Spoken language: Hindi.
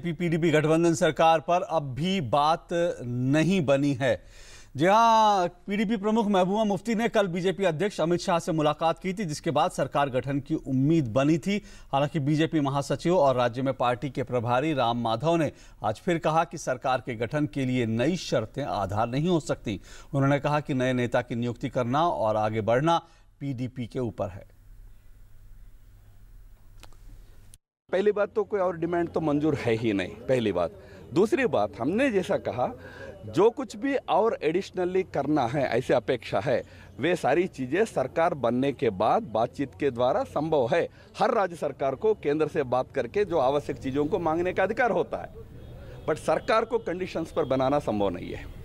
पीडीपी गठबंधन सरकार पर अब भी बात नहीं बनी है जी हाँ पीडीपी प्रमुख महबूबा मुफ्ती ने कल बीजेपी अध्यक्ष अमित शाह से मुलाकात की थी जिसके बाद सरकार गठन की उम्मीद बनी थी हालांकि बीजेपी महासचिव और राज्य में पार्टी के प्रभारी राम माधव ने आज फिर कहा कि सरकार के गठन के लिए नई शर्तें आधार नहीं हो सकती उन्होंने कहा कि नए नेता की नियुक्ति करना और आगे बढ़ना पी के ऊपर है पहली बात तो कोई और डिमांड तो मंजूर है ही नहीं पहली बात दूसरी बात हमने जैसा कहा जो कुछ भी और एडिशनली करना है ऐसे अपेक्षा है वे सारी चीज़ें सरकार बनने के बाद बातचीत के द्वारा संभव है हर राज्य सरकार को केंद्र से बात करके जो आवश्यक चीज़ों को मांगने का अधिकार होता है बट सरकार को कंडीशंस पर बनाना संभव नहीं है